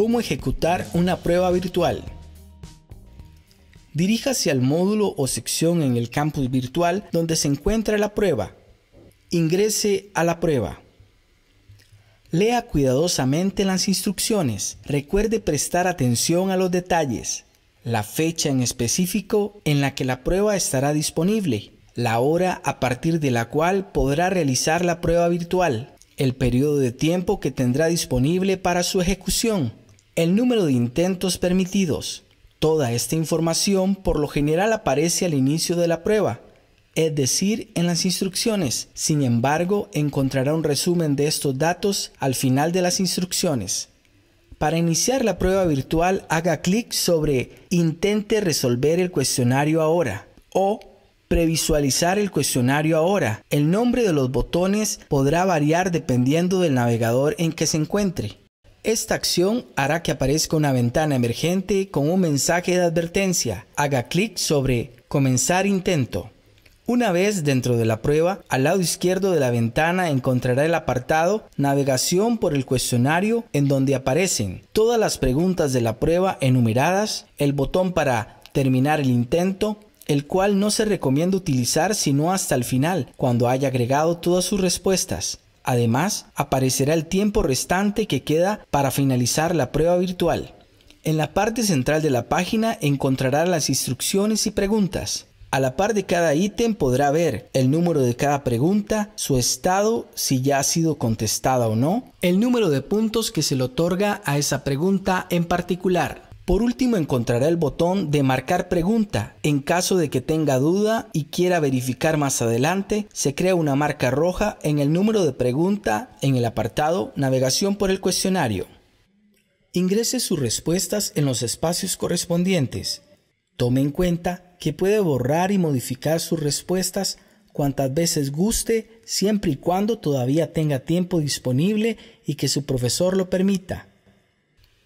cómo ejecutar una prueba virtual. Diríjase al módulo o sección en el campus virtual donde se encuentra la prueba. Ingrese a la prueba. Lea cuidadosamente las instrucciones. Recuerde prestar atención a los detalles. La fecha en específico en la que la prueba estará disponible. La hora a partir de la cual podrá realizar la prueba virtual. El periodo de tiempo que tendrá disponible para su ejecución. El número de intentos permitidos. Toda esta información por lo general aparece al inicio de la prueba, es decir, en las instrucciones. Sin embargo, encontrará un resumen de estos datos al final de las instrucciones. Para iniciar la prueba virtual, haga clic sobre Intente resolver el cuestionario ahora o Previsualizar el cuestionario ahora. El nombre de los botones podrá variar dependiendo del navegador en que se encuentre. Esta acción hará que aparezca una ventana emergente con un mensaje de advertencia. Haga clic sobre Comenzar intento. Una vez dentro de la prueba, al lado izquierdo de la ventana encontrará el apartado Navegación por el cuestionario en donde aparecen todas las preguntas de la prueba enumeradas, el botón para terminar el intento, el cual no se recomienda utilizar sino hasta el final, cuando haya agregado todas sus respuestas. Además, aparecerá el tiempo restante que queda para finalizar la prueba virtual. En la parte central de la página encontrará las instrucciones y preguntas. A la par de cada ítem podrá ver el número de cada pregunta, su estado, si ya ha sido contestada o no, el número de puntos que se le otorga a esa pregunta en particular. Por último encontrará el botón de marcar pregunta. En caso de que tenga duda y quiera verificar más adelante, se crea una marca roja en el número de pregunta en el apartado Navegación por el cuestionario. Ingrese sus respuestas en los espacios correspondientes. Tome en cuenta que puede borrar y modificar sus respuestas cuantas veces guste, siempre y cuando todavía tenga tiempo disponible y que su profesor lo permita.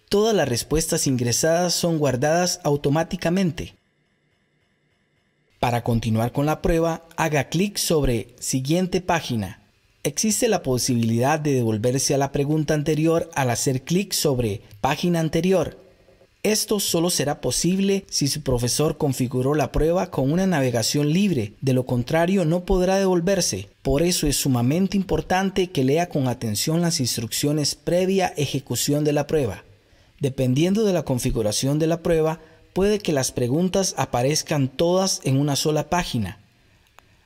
Todas las respuestas ingresadas son guardadas automáticamente. Para continuar con la prueba, haga clic sobre Siguiente página. Existe la posibilidad de devolverse a la pregunta anterior al hacer clic sobre Página anterior. Esto solo será posible si su profesor configuró la prueba con una navegación libre, de lo contrario no podrá devolverse. Por eso es sumamente importante que lea con atención las instrucciones previa ejecución de la prueba. Dependiendo de la configuración de la prueba, puede que las preguntas aparezcan todas en una sola página.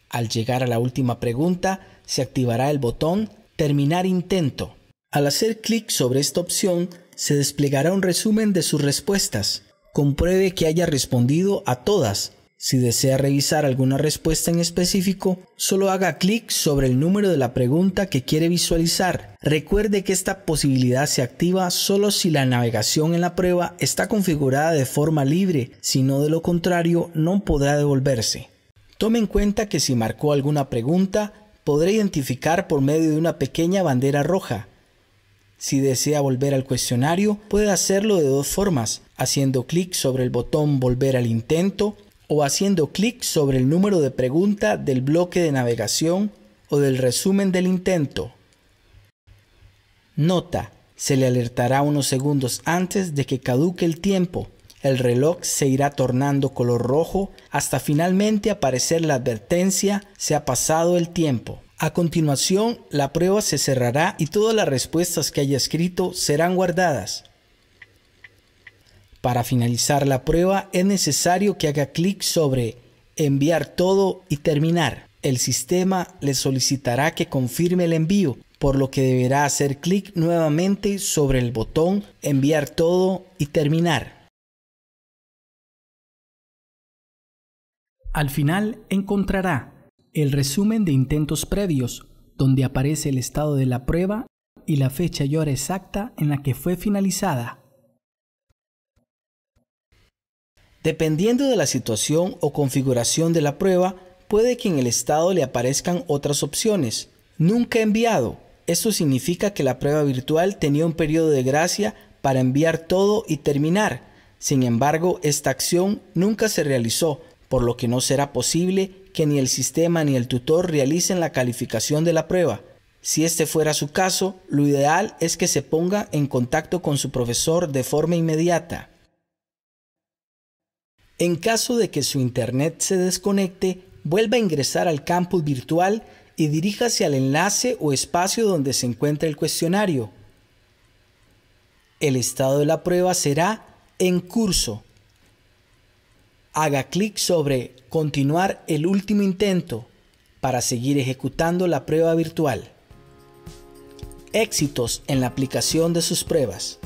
Al llegar a la última pregunta, se activará el botón Terminar intento. Al hacer clic sobre esta opción, se desplegará un resumen de sus respuestas. Compruebe que haya respondido a todas si desea revisar alguna respuesta en específico, solo haga clic sobre el número de la pregunta que quiere visualizar. Recuerde que esta posibilidad se activa solo si la navegación en la prueba está configurada de forma libre, si no de lo contrario no podrá devolverse. Tome en cuenta que si marcó alguna pregunta, podrá identificar por medio de una pequeña bandera roja. Si desea volver al cuestionario, puede hacerlo de dos formas, haciendo clic sobre el botón Volver al intento o haciendo clic sobre el número de pregunta del bloque de navegación o del resumen del intento. Nota, se le alertará unos segundos antes de que caduque el tiempo. El reloj se irá tornando color rojo hasta finalmente aparecer la advertencia se ha pasado el tiempo. A continuación, la prueba se cerrará y todas las respuestas que haya escrito serán guardadas. Para finalizar la prueba es necesario que haga clic sobre enviar todo y terminar. El sistema le solicitará que confirme el envío, por lo que deberá hacer clic nuevamente sobre el botón enviar todo y terminar. Al final encontrará el resumen de intentos previos, donde aparece el estado de la prueba y la fecha y hora exacta en la que fue finalizada. Dependiendo de la situación o configuración de la prueba, puede que en el estado le aparezcan otras opciones. Nunca enviado. Esto significa que la prueba virtual tenía un periodo de gracia para enviar todo y terminar. Sin embargo, esta acción nunca se realizó, por lo que no será posible que ni el sistema ni el tutor realicen la calificación de la prueba. Si este fuera su caso, lo ideal es que se ponga en contacto con su profesor de forma inmediata. En caso de que su internet se desconecte, vuelva a ingresar al campus virtual y diríjase al enlace o espacio donde se encuentra el cuestionario. El estado de la prueba será en curso. Haga clic sobre Continuar el último intento para seguir ejecutando la prueba virtual. Éxitos en la aplicación de sus pruebas.